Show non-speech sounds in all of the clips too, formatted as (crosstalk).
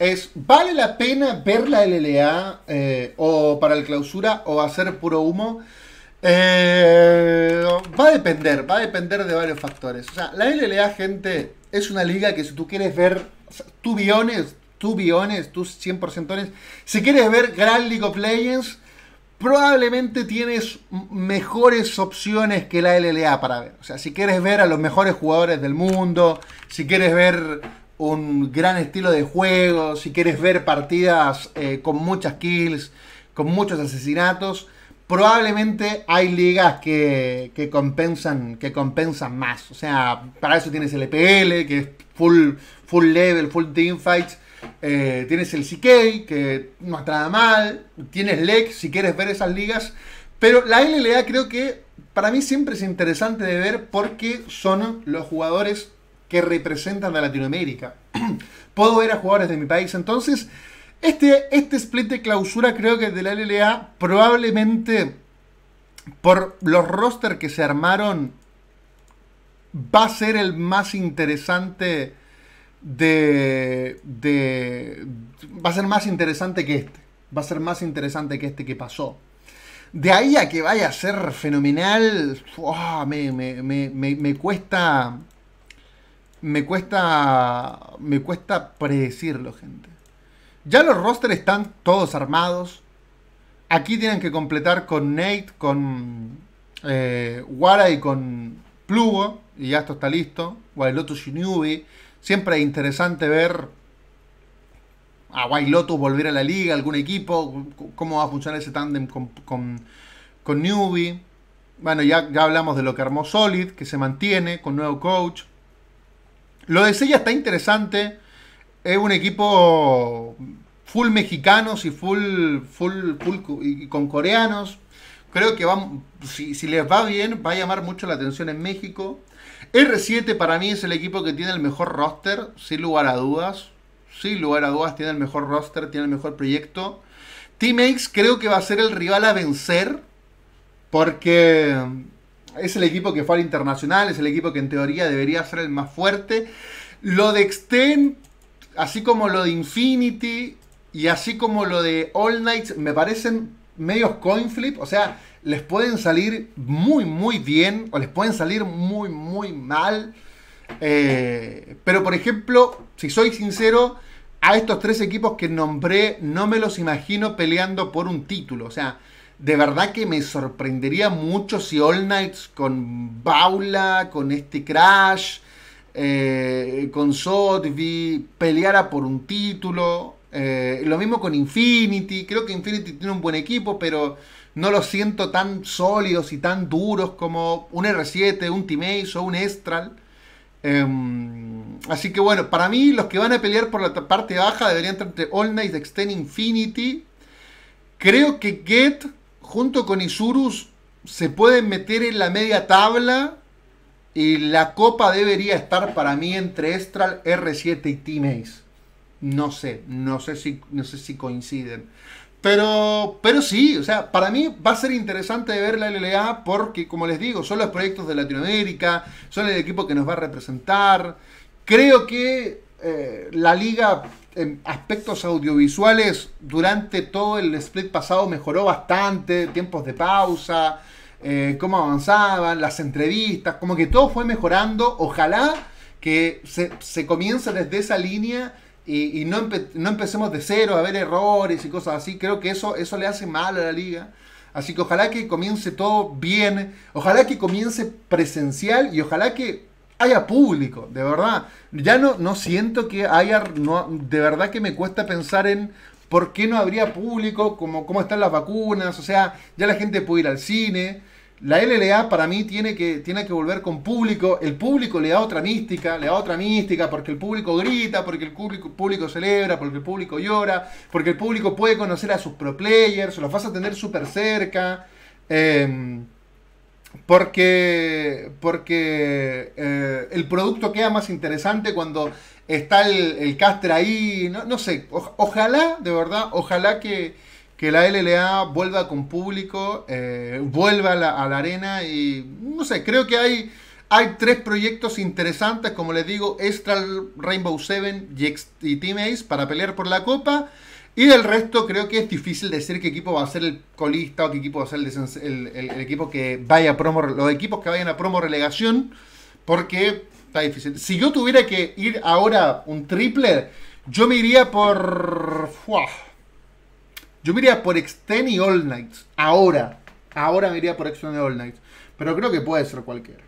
es, ¿vale la pena ver la LLA eh, o para el clausura o hacer puro humo? Eh, va a depender, va a depender de varios factores. O sea, la LLA, gente, es una liga que si tú quieres ver, tubiones sea, biones, tú tus 100%ones, si quieres ver Gran League of Legends, probablemente tienes mejores opciones que la LLA para ver. O sea, si quieres ver a los mejores jugadores del mundo, si quieres ver un gran estilo de juego, si quieres ver partidas eh, con muchas kills, con muchos asesinatos, probablemente hay ligas que, compensan, que compensan más. O sea, para eso tienes el EPL, que es full, full level, full team Eh, tienes el CK, que no está nada mal. Tienes LEC, si quieres ver esas ligas. Pero la LLA creo que para mí siempre es interesante de ver porque son los jugadores que representan a Latinoamérica. (clears throat) puedo ver a jugadores de mi país. Entonces, este, este split de clausura creo que de la LLA probablemente por los roster que se armaron va a ser el más interesante de, va a ser más interesante que este va a ser más interesante que este que pasó de ahí a que vaya a ser fenomenal me, me, me, me cuesta me cuesta, me cuesta predecirlo, gente. Ya los rosters están todos armados. Aquí tienen que completar con Nate, con eh, Wara y con Plugo. Y ya esto está listo. y Shinubi. Siempre es interesante ver a Wailoto volver a la liga, algún equipo. Cómo va a funcionar ese tándem con, con, Newbie. Bueno, ya, ya hablamos de lo que armó Solid, que se mantiene con nuevo coach. Lo de Sella está interesante. Es un equipo full mexicanos y full, full, con coreanos. Creo que si, les va bien, va a llamar mucho la atención en México. R7 para mí es el equipo que tiene el mejor roster, sin lugar a dudas. Sin lugar a dudas, tiene el mejor roster, tiene el mejor proyecto. Team X creo que va a ser el rival a vencer. Porque es el equipo que fue al internacional, es el equipo que en teoría debería ser el más fuerte. Lo de Extend, así como lo de Infinity y así como lo de All Nights, me parecen medios coin flip, o sea, les pueden salir muy, muy bien o les pueden salir muy, muy mal. Eh, pero, por ejemplo, si soy sincero, a estos tres equipos que nombré no me los imagino peleando por un título. O sea, de verdad que me sorprendería mucho si All Nights con Baula, con este Crash, eh, con Sotvi, peleara por un título. Eh, lo mismo con Infinity. Creo que Infinity tiene un buen equipo, pero no lo siento tan sólidos y tan duros como un R7, un Team o un Estral. Em, así que bueno, para mí los que van a pelear por la parte baja deberían estar entre All Nights Extend Infinity. Creo que Get junto con Isurus se pueden meter en la media tabla y la copa debería estar para mí entre Estral, R7 y Team Ace. No sé, no sé si, no sé si coinciden. Pero, pero sí, o sea, para mí va a ser interesante ver la LLA porque, como les digo, son los proyectos de Latinoamérica, son el equipo que nos va a representar. Creo que eh, la liga aspectos audiovisuales durante todo el split pasado mejoró bastante, tiempos de pausa, eh, cómo avanzaban, las entrevistas, como que todo fue mejorando. Ojalá que se, comience desde esa línea y, no, empecemos de cero a ver errores y cosas así. Creo que eso, eso le hace mal a la liga. Así que ojalá que comience todo bien, ojalá que comience presencial y ojalá que haya público, de verdad. Ya no, no siento que haya, no, de verdad que me cuesta pensar en por qué no habría público, cómo, cómo están las vacunas, o sea, ya la gente puede ir al cine. La LLA para mí tiene que, tiene que volver con público. El público le da otra mística, le da otra mística, porque el público grita, porque el público, celebra, porque el público llora, porque el público puede conocer a sus pro players, los vas a tener súper cerca. Em, porque, porque eh, el producto queda más interesante cuando está el, el ahí, no, sé, ojalá, de verdad, ojalá que, que, la LLA vuelva con público, eh, vuelva a la, arena y, no sé, creo que hay, hay tres proyectos interesantes, como les digo, Extra Rainbow Seven y, y Team Ace para pelear por la copa. Y del resto creo que es difícil decir qué equipo va a ser el colista o qué equipo va a ser el, equipo que vaya a promo, los equipos que vayan a promo relegación, porque está difícil. Si yo tuviera que ir ahora un triple, yo me iría por... yo me iría por Extend y All Knights, Ahora. Ahora me iría por Extend y All Knights, Pero creo que puede ser cualquiera.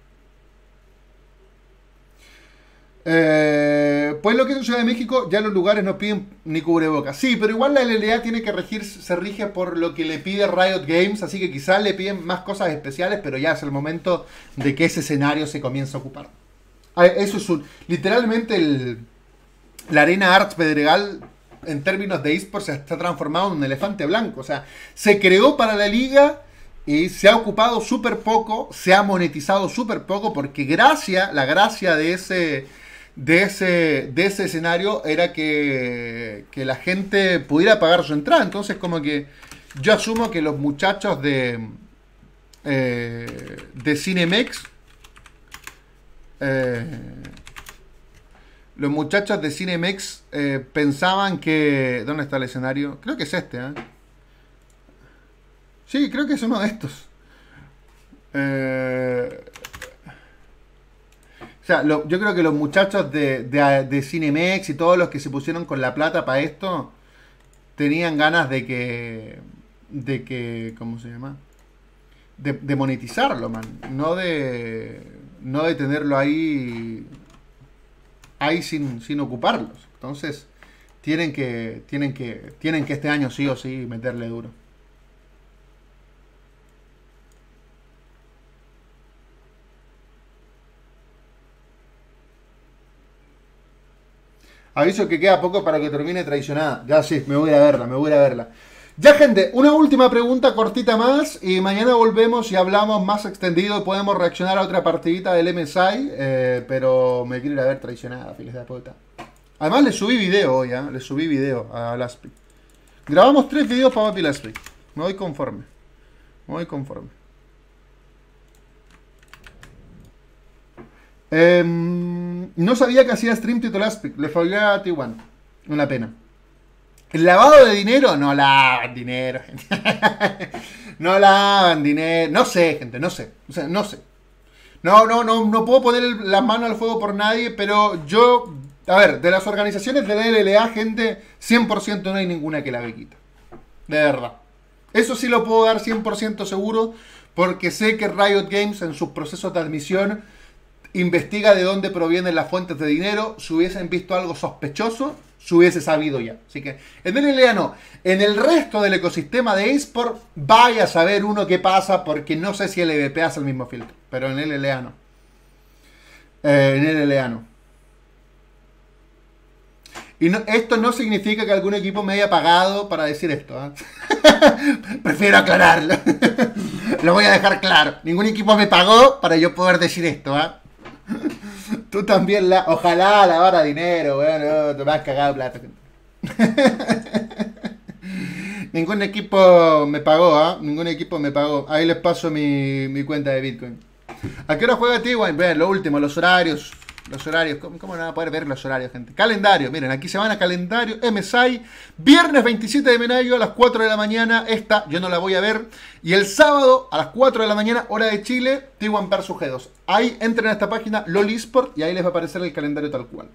Eh, pues lo que es en Ciudad de México, ya los lugares no piden ni cubrebocas. Sí, pero igual la LLA tiene que regir, se rige por lo que le pide Riot Games, así que quizás le piden más cosas especiales, pero ya es el momento de que ese escenario se comience a ocupar. Ah, eso es un. Literalmente la Arena Arts Pedregal, en términos de esports, se está transformado en un elefante blanco. O sea, se creó para la liga. Y se ha ocupado súper poco, se ha monetizado súper poco, porque gracias, la gracia de ese, de ese, de ese escenario era que, que la gente pudiera pagar su entrada. Entonces, como que yo asumo que los muchachos de, eh, de Cinemex, eh, los muchachos de Cinemex eh, pensaban que... ¿Dónde está el escenario? Creo que es este, Sí, creo que es uno de estos. Eh, o sea, yo creo que los muchachos de, de, Cinemex y todos los que se pusieron con la plata para esto tenían ganas de que. de que. ¿cómo se llama? De, de monetizarlo, man. No de. no de tenerlo ahí. ahí sin, sin ocuparlos. Entonces, tienen que. tienen que. tienen que este año sí o sí meterle duro. Aviso que queda poco para que termine traicionada. Ya sí, me voy a verla, me voy a verla. Ya, gente, una última pregunta cortita más. Y mañana volvemos y hablamos más extendido. Podemos reaccionar a otra partidita del MSI. Eh, pero me quiero ir a ver traicionada, files de puta. Además, le subí video hoy, ¿eh? Le subí video a Laspi. Grabamos tres videos para Papi Laspi. Me voy conforme. Me voy conforme. Eh, no sabía que hacía stream aspect Le fallé a Tijuana. Una pena. ¿El lavado de dinero? No lavan dinero. (laughs) no lavan dinero. No sé, gente, no sé. O sea, no sé. No, no, no, no puedo poner la mano al fuego por nadie, pero yo, a ver, de las organizaciones de LLA, gente, 100% no hay ninguna que la quita. De verdad. Eso sí lo puedo dar 100% seguro, porque sé que Riot Games en sus procesos de admisión investiga de dónde provienen las fuentes de dinero, si hubiesen visto algo sospechoso, se hubiese sabido ya. Así que en el no. En el resto del ecosistema de eSport, vaya a saber uno qué pasa, porque no sé si el EVP hace el mismo filtro, pero en el no. Eh, en LLA no. Y esto no significa que algún equipo me haya pagado para decir esto. ¿ah? (laughs) Prefiero aclararlo. (laughs) Lo voy a dejar claro. Ningún equipo me pagó para yo poder decir esto. ¿eh? Tú también la. Ojalá la hora dinero, weón. te vas cagado plata. (laughs) Ningún equipo me pagó, ¿ah? Ningún equipo me pagó. Ahí les paso mi, cuenta de Bitcoin. ¿A qué hora juega T-Wine? Bueno, lo último, los horarios, los horarios, ¿cómo, ¿cómo, van a poder ver los horarios, gente? Calendario, miren, aquí se van a calendario, MSI, viernes 27 de mayo a las 4 de la mañana, esta yo no la voy a ver, y el sábado a las 4 de la mañana, hora de Chile, T1 vs Ahí entren a esta página, lolisport y ahí les va a aparecer el calendario tal cual.